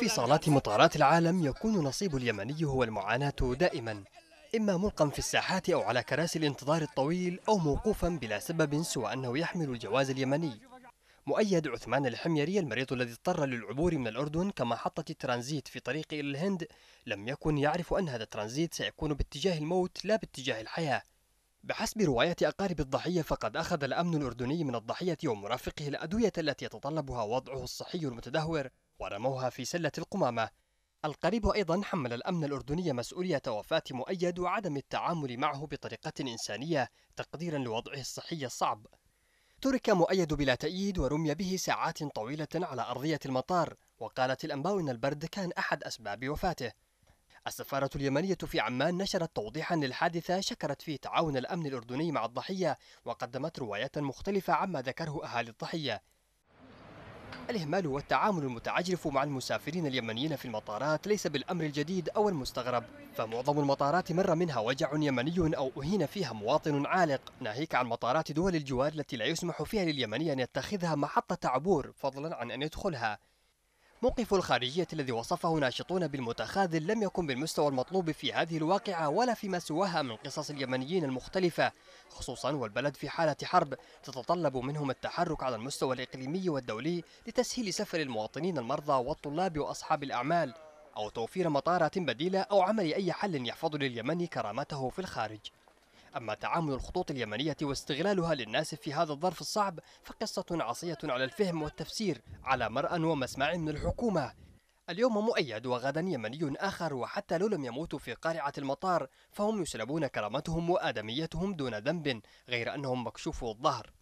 في صالات مطارات العالم يكون نصيب اليمني هو المعاناة دائما إما ملقا في الساحات أو على كراسي الانتظار الطويل أو موقوفا بلا سبب سوى أنه يحمل الجواز اليمني مؤيد عثمان الحميري المريض الذي اضطر للعبور من الأردن كمحطة ترانزيت في طريقه إلى الهند لم يكن يعرف أن هذا الترانزيت سيكون باتجاه الموت لا باتجاه الحياة بحسب رواية أقارب الضحية فقد أخذ الأمن الأردني من الضحية ومرافقه الأدوية التي يتطلبها وضعه الصحي المتدهور ورموها في سلة القمامة القريب أيضا حمل الأمن الأردني مسؤولية وفاة مؤيد وعدم التعامل معه بطريقة إنسانية تقديرا لوضعه الصحي الصعب ترك مؤيد بلا تأييد ورمي به ساعات طويلة على أرضية المطار وقالت الأنباء أن البرد كان أحد أسباب وفاته السفارة اليمنية في عمان نشرت توضيحا للحادثة شكرت فيه تعاون الأمن الأردني مع الضحية وقدمت روايات مختلفة عما ذكره أهالي الضحية الإهمال والتعامل المتعجرف مع المسافرين اليمنيين في المطارات ليس بالأمر الجديد أو المستغرب فمعظم المطارات مر منها وجع يمني أو أهين فيها مواطن عالق ناهيك عن مطارات دول الجوار التي لا يسمح فيها لليمني أن يتخذها محطة عبور فضلا عن أن يدخلها موقف الخارجية الذي وصفه ناشطون بالمتخاذل لم يكن بالمستوى المطلوب في هذه الواقعة ولا فيما سواها من قصص اليمنيين المختلفة خصوصا والبلد في حالة حرب تتطلب منهم التحرك على المستوى الإقليمي والدولي لتسهيل سفر المواطنين المرضى والطلاب وأصحاب الأعمال أو توفير مطارات بديلة أو عمل أي حل يحفظ لليمن كرامته في الخارج أما تعامل الخطوط اليمنية واستغلالها للناس في هذا الظرف الصعب فقصة عصية على الفهم والتفسير على مرأى ومسمع من الحكومة اليوم مؤيد وغدا يمني آخر وحتى لو لم يموتوا في قارعة المطار فهم يسلبون كرامتهم وآدميتهم دون ذنب غير أنهم مكشوفو الظهر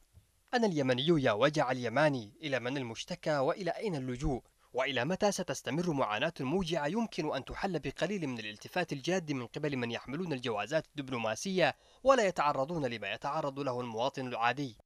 أنا اليمني يا وجع اليماني إلى من المشتكى وإلى أين اللجوء وإلى متى ستستمر معاناة موجعة يمكن أن تحل بقليل من الالتفات الجاد من قبل من يحملون الجوازات الدبلوماسية ولا يتعرضون لما يتعرض له المواطن العادي